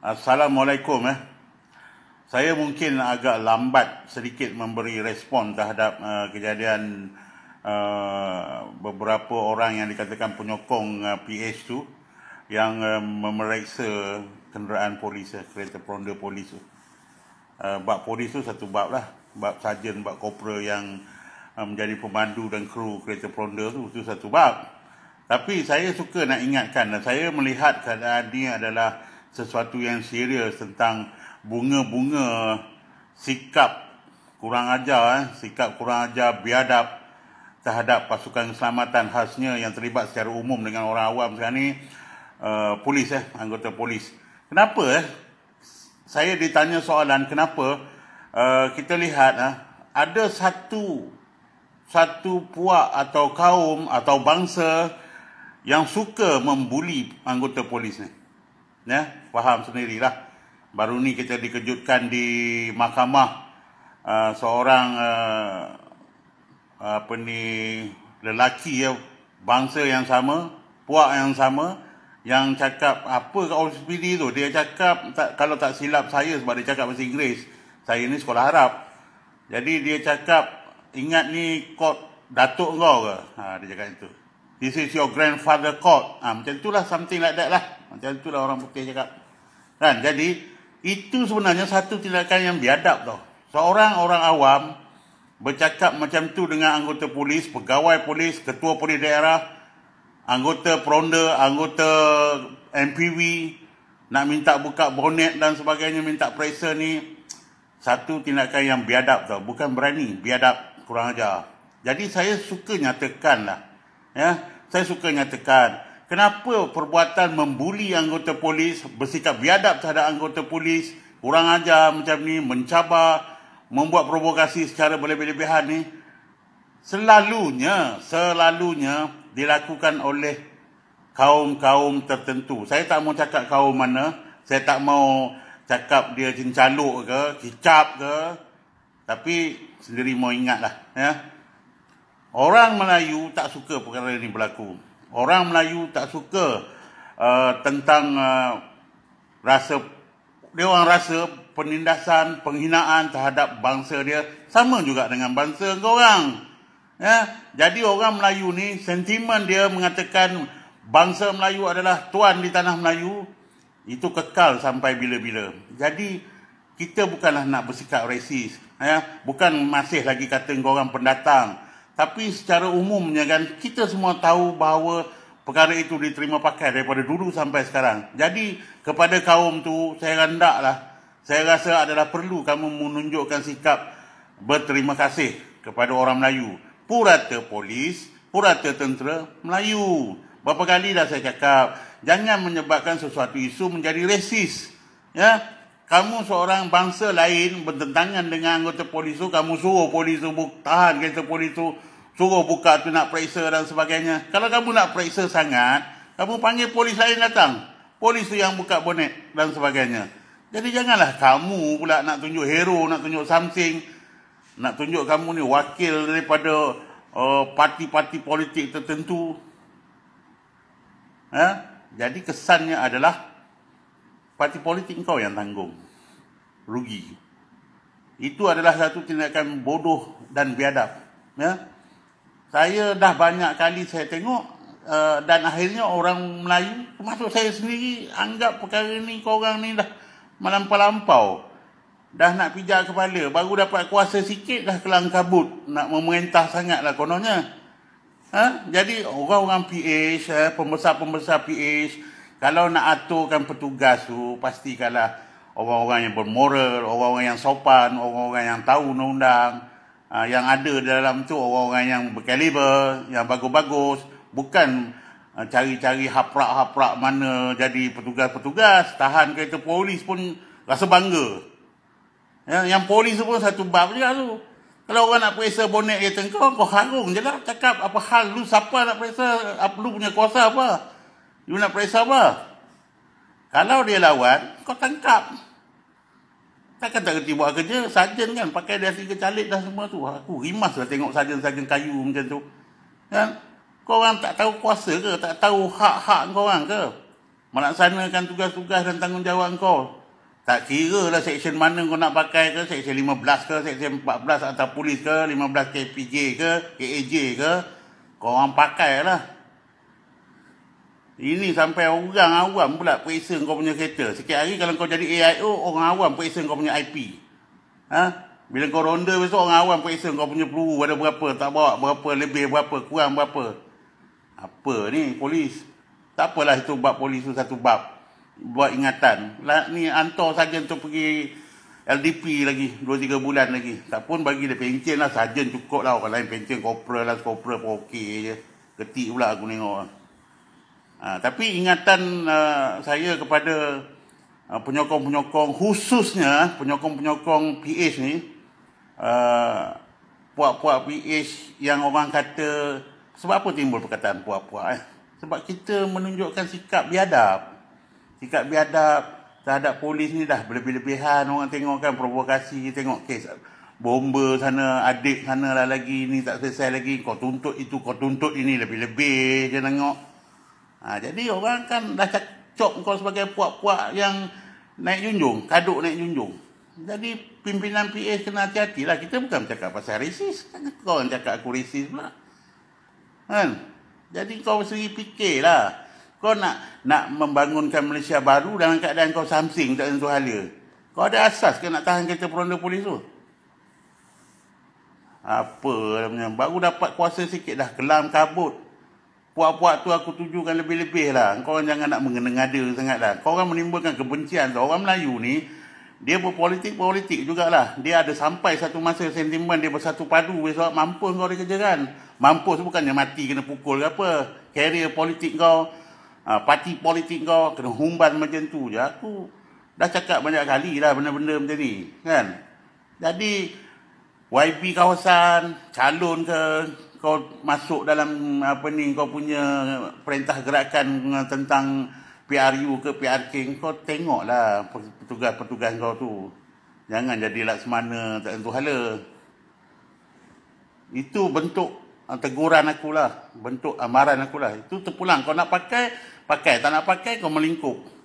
Assalamualaikum eh. Saya mungkin agak lambat sedikit memberi respon terhadap uh, kejadian uh, beberapa orang yang dikatakan penyokong uh, eh, PH tu yang uh, memeriksa kenderaan polis, uh, kereta peronda polis tu. Uh, bab polis tu satu bab lah. Bab sarjan, bab kopra yang uh, menjadi pemandu dan kru kereta peronda tu, tu satu bab. Tapi saya suka nak ingatkan, saya melihat keadaan ni adalah sesuatu yang serius tentang bunga-bunga sikap kurang ajar, eh, sikap kurang ajar biadab terhadap pasukan keselamatan khasnya yang terlibat secara umum dengan orang awam sekarang ni uh, polis eh anggota polis. Kenapa eh saya ditanya soalan kenapa uh, kita lihat eh, ada satu satu puak atau kaum atau bangsa yang suka membuli anggota polis ni. Eh ya faham sendirilah baru ni kita dikejutkan di mahkamah uh, seorang uh, uh, apa ni lelaki ya bangsa yang sama puak yang sama yang cakap apa kat OSPD tu dia cakap tak, kalau tak silap saya sebab dia cakap bahasa Inggeris saya ni sekolah Arab jadi dia cakap ingat ni kot datuk kau ke ha, dia cakap itu This is your grandfather court. Ah, ha, macam itulah, something like that lah. Macam itulah orang putih cakap. Kan? Jadi, itu sebenarnya satu tindakan yang biadab tau. Seorang orang awam bercakap macam tu dengan anggota polis, pegawai polis, ketua polis daerah, anggota peronda, anggota MPV, nak minta buka bonet dan sebagainya, minta periksa ni, satu tindakan yang biadab tau. Bukan berani, biadab, kurang ajar. Jadi saya suka nyatakan lah. Ya, saya suka nyatakan kenapa perbuatan membuli anggota polis, bersikap biadab terhadap anggota polis, kurang ajar macam ni, mencabar, membuat provokasi secara berlebih-lebihan ni, selalunya, selalunya dilakukan oleh kaum-kaum tertentu. Saya tak mau cakap kaum mana, saya tak mau cakap dia cincaluk ke, kicap ke, tapi sendiri mau ingatlah. Ya. Orang Melayu tak suka perkara ini berlaku orang Melayu tak suka uh, tentang uh, rasa dia orang rasa penindasan, penghinaan terhadap bangsa dia sama juga dengan bangsa kau orang. Ya, jadi orang Melayu ni sentimen dia mengatakan bangsa Melayu adalah tuan di tanah Melayu itu kekal sampai bila-bila. Jadi kita bukanlah nak bersikap rasis, ya, bukan masih lagi kata kau orang pendatang. Tapi secara umumnya kan kita semua tahu bahawa perkara itu diterima pakai daripada dulu sampai sekarang. Jadi kepada kaum tu saya rendaklah. Saya rasa adalah perlu kamu menunjukkan sikap berterima kasih kepada orang Melayu. Purata polis, purata tentera Melayu. Berapa kali dah saya cakap, jangan menyebabkan sesuatu isu menjadi resis. Ya? Kamu seorang bangsa lain bertentangan dengan anggota polis tu, kamu suruh polis tu tahan kereta polis tu, suruh buka tu nak periksa dan sebagainya. Kalau kamu nak periksa sangat, kamu panggil polis lain datang. Polis tu yang buka bonet dan sebagainya. Jadi janganlah kamu pula nak tunjuk hero, nak tunjuk something. Nak tunjuk kamu ni wakil daripada uh, parti-parti politik tertentu. Ha? Jadi kesannya adalah parti politik kau yang tanggung. Rugi. Itu adalah satu tindakan bodoh dan biadab. Ya? saya dah banyak kali saya tengok uh, dan akhirnya orang Melayu termasuk saya sendiri anggap perkara ni kau korang ni dah melampau-lampau dah nak pijak kepala baru dapat kuasa sikit dah kelang kabut nak memerintah sangatlah kononnya ha? jadi orang-orang PH eh, pembesar-pembesar PH kalau nak aturkan petugas tu pastikanlah orang-orang yang bermoral orang-orang yang sopan orang-orang yang tahu undang-undang uh, yang ada dalam tu orang-orang yang berkaliber, yang bagus-bagus, bukan uh, cari-cari haprak-haprak mana jadi petugas-petugas, tahan kereta polis pun rasa bangga. Yang, yang polis pun satu bab juga tu. Kalau orang nak periksa bonek kereta kau, kau harung je lah. Cakap apa hal lu, siapa nak periksa, apa lu punya kuasa apa. You nak periksa apa? Kalau dia lawan, kau tangkap. Takkan tak kerti buat kerja, sarjan kan pakai dia tiga calik dah semua tu. Ah, aku rimas lah tengok sarjan-sarjan kayu macam tu. Kan? Kau orang tak tahu kuasa ke? Tak tahu hak-hak kau orang ke? Melaksanakan tugas-tugas dan tanggungjawab kau. Tak kira lah seksyen mana kau nak pakai ke? Seksyen 15 ke? Seksyen 14 atau polis ke? 15 KPJ ke? KAJ ke? Kau orang pakai lah. Ini sampai orang awam pula periksa kau punya kereta. Sikit hari kalau kau jadi AIO, orang awam periksa kau punya IP. Ha? Bila kau ronda besok, orang awam periksa kau punya peluru ada berapa, tak bawa berapa, lebih berapa, kurang berapa. Apa ni polis? Tak apalah itu bab polis tu satu bab. Buat ingatan. Lah, ni hantar saja untuk pergi LDP lagi, dua tiga bulan lagi. Tak pun bagi dia pencin lah, sarjan cukup lah. Orang lain pencin, korporal lah, korporal pun okey je. Ketik pula aku tengok lah. Ha, tapi ingatan uh, saya kepada uh, penyokong-penyokong khususnya penyokong-penyokong PH ni uh, puak-puak PH yang orang kata sebab apa timbul perkataan puak-puak eh? sebab kita menunjukkan sikap biadab sikap biadab terhadap polis ni dah berlebih-lebihan orang tengok kan provokasi tengok kes bomba sana adik sana lah lagi ni tak selesai lagi kau tuntut itu kau tuntut ini lebih-lebih je tengok Ha, jadi orang kan dah cok kau sebagai puak-puak yang naik junjung, kaduk naik junjung. Jadi pimpinan PA kena hati-hati lah. Kita bukan cakap pasal resis. Kan kau yang cakap aku resis pula. Kan? Jadi kau sendiri fikirlah. Kau nak nak membangunkan Malaysia baru dalam keadaan kau samsing tak tentu halia. Kau ada asas ke nak tahan kereta peronda polis tu? Apa namanya? Lah baru dapat kuasa sikit dah. Kelam kabut puak-puak tu aku tujukan lebih-lebih lah. Kau orang jangan nak mengenengada sangat lah. Kau orang menimbulkan kebencian. Orang Melayu ni, dia berpolitik-politik jugalah. Dia ada sampai satu masa sentimen dia bersatu padu. Besok mampu kau Mampu kan? Mampus bukannya mati kena pukul ke apa. Karier politik kau, ah, parti politik kau kena humban macam tu je. Aku dah cakap banyak kali lah benda-benda macam ni. Kan? Jadi, YB kawasan, calon ke, kau masuk dalam apa ni kau punya perintah gerakan tentang PRU ke PRK kau tengoklah petugas-petugas kau tu. Jangan jadi lak semana, tak tentu hala. Itu bentuk ah, teguran aku lah. Bentuk amaran aku lah. Itu terpulang. Kau nak pakai, pakai. Tak nak pakai, kau melingkup.